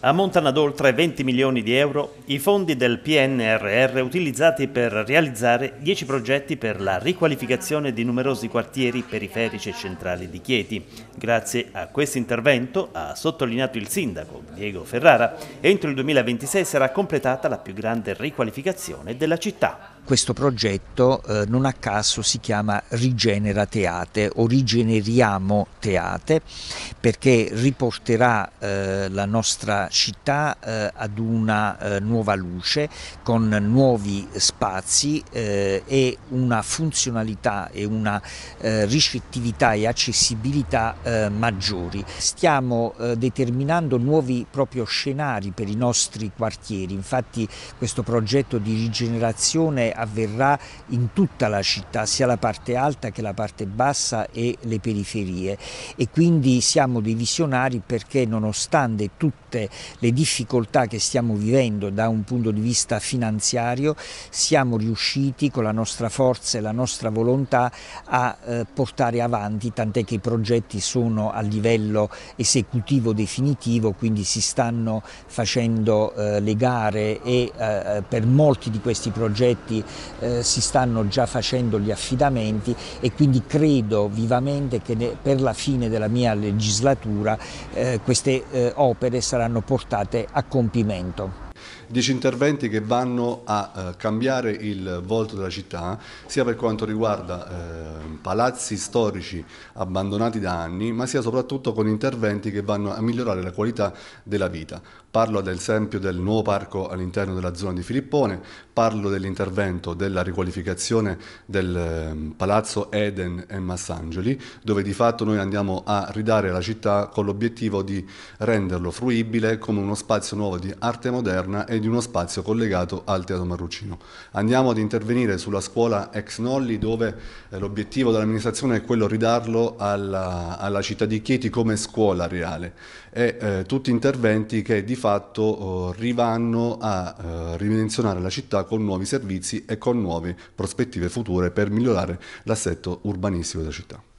Ammontano ad oltre 20 milioni di euro i fondi del PNRR utilizzati per realizzare 10 progetti per la riqualificazione di numerosi quartieri periferici e centrali di Chieti. Grazie a questo intervento, ha sottolineato il sindaco Diego Ferrara, entro il 2026 sarà completata la più grande riqualificazione della città. Questo progetto eh, non a caso si chiama Rigenera Teate o Rigeneriamo Teate perché riporterà eh, la nostra città eh, ad una eh, nuova luce con nuovi spazi eh, e una funzionalità e una eh, ricettività e accessibilità maggiori. Stiamo determinando nuovi proprio scenari per i nostri quartieri, infatti questo progetto di rigenerazione avverrà in tutta la città, sia la parte alta che la parte bassa e le periferie e quindi siamo dei visionari perché nonostante tutte le difficoltà che stiamo vivendo da un punto di vista finanziario siamo riusciti con la nostra forza e la nostra volontà a eh, portare avanti, tant'è che i progetti sono a livello esecutivo definitivo, quindi si stanno facendo eh, le gare e eh, per molti di questi progetti eh, si stanno già facendo gli affidamenti e quindi credo vivamente che ne, per la fine della mia legislatura eh, queste eh, opere saranno portate a compimento. Dieci interventi che vanno a eh, cambiare il volto della città, sia per quanto riguarda eh, palazzi storici abbandonati da anni, ma sia soprattutto con interventi che vanno a migliorare la qualità della vita. Parlo ad esempio del nuovo parco all'interno della zona di Filippone, parlo dell'intervento della riqualificazione del ehm, palazzo Eden e Massangeli, dove di fatto noi andiamo a ridare la città con l'obiettivo di renderlo fruibile come uno spazio nuovo di arte moderna e di uno spazio collegato al Teatro Marrucino. Andiamo ad intervenire sulla scuola ex Nolli dove eh, l'obiettivo dell'amministrazione è quello di ridarlo alla, alla, città di Chieti come scuola reale e eh, tutti interventi che di fatto fatto oh, rivanno a eh, ridimensionare la città con nuovi servizi e con nuove prospettive future per migliorare l'assetto urbanistico della città.